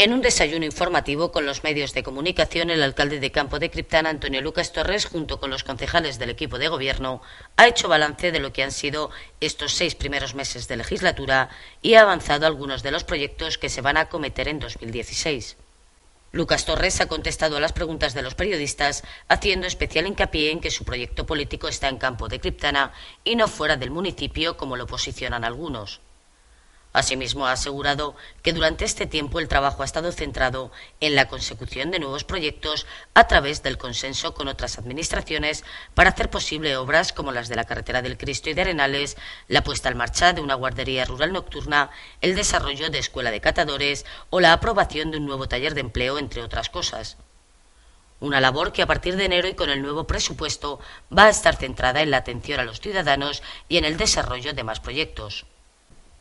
En un desayuno informativo con los medios de comunicación, el alcalde de Campo de Criptana, Antonio Lucas Torres, junto con los concejales del equipo de gobierno, ha hecho balance de lo que han sido estos seis primeros meses de legislatura y ha avanzado algunos de los proyectos que se van a acometer en 2016. Lucas Torres ha contestado a las preguntas de los periodistas, haciendo especial hincapié en que su proyecto político está en Campo de Criptana y no fuera del municipio, como lo posicionan algunos. Asimismo, ha asegurado que durante este tiempo el trabajo ha estado centrado en la consecución de nuevos proyectos a través del consenso con otras administraciones para hacer posible obras como las de la carretera del Cristo y de Arenales, la puesta en marcha de una guardería rural nocturna, el desarrollo de escuela de catadores o la aprobación de un nuevo taller de empleo, entre otras cosas. Una labor que a partir de enero y con el nuevo presupuesto va a estar centrada en la atención a los ciudadanos y en el desarrollo de más proyectos.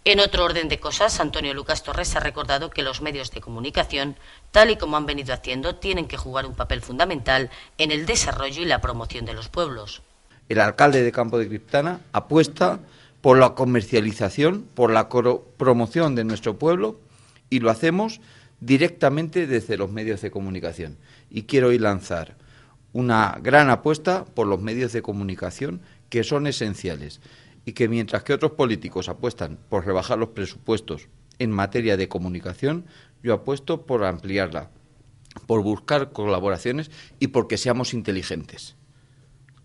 En otro orden de cosas, Antonio Lucas Torres ha recordado que los medios de comunicación, tal y como han venido haciendo, tienen que jugar un papel fundamental en el desarrollo y la promoción de los pueblos. El alcalde de Campo de Criptana apuesta por la comercialización, por la promoción de nuestro pueblo y lo hacemos directamente desde los medios de comunicación. Y quiero hoy lanzar una gran apuesta por los medios de comunicación que son esenciales y que mientras que otros políticos apuestan por rebajar los presupuestos en materia de comunicación, yo apuesto por ampliarla, por buscar colaboraciones y porque seamos inteligentes.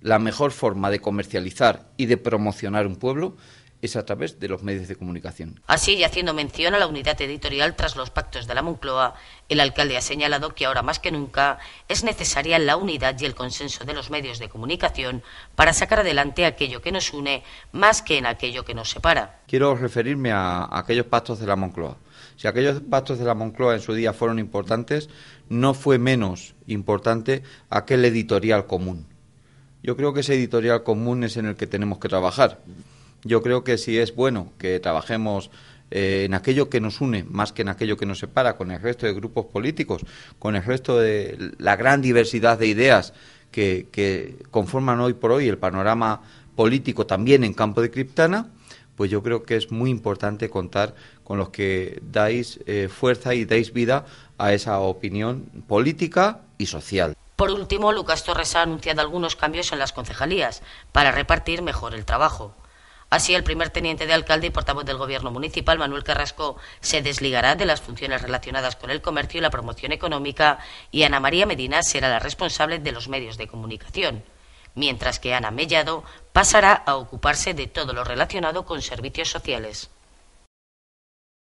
La mejor forma de comercializar y de promocionar un pueblo es a través de los medios de comunicación. Así, y haciendo mención a la unidad editorial tras los pactos de la Moncloa, el alcalde ha señalado que ahora más que nunca es necesaria la unidad y el consenso de los medios de comunicación para sacar adelante aquello que nos une más que en aquello que nos separa. Quiero referirme a aquellos pactos de la Moncloa. Si aquellos pactos de la Moncloa en su día fueron importantes, no fue menos importante aquel editorial común. Yo creo que ese editorial común es en el que tenemos que trabajar. Yo creo que sí es bueno que trabajemos eh, en aquello que nos une más que en aquello que nos separa, con el resto de grupos políticos, con el resto de la gran diversidad de ideas que, conforman hoy por hoy el panorama político también en campo de criptana, pues yo creo que es muy importante contar con los que dais eh, fuerza y dais vida a esa opinión política y social. Por último, Lucas Torres ha anunciado algunos cambios en las concejalías para repartir mejor el trabajo. Así, el primer teniente de alcalde y portavoz del Gobierno municipal, Manuel Carrasco, se desligará de las funciones relacionadas con el comercio y la promoción económica y Ana María Medina será la responsable de los medios de comunicación, mientras que Ana Mellado pasará a ocuparse de todo lo relacionado con servicios sociales.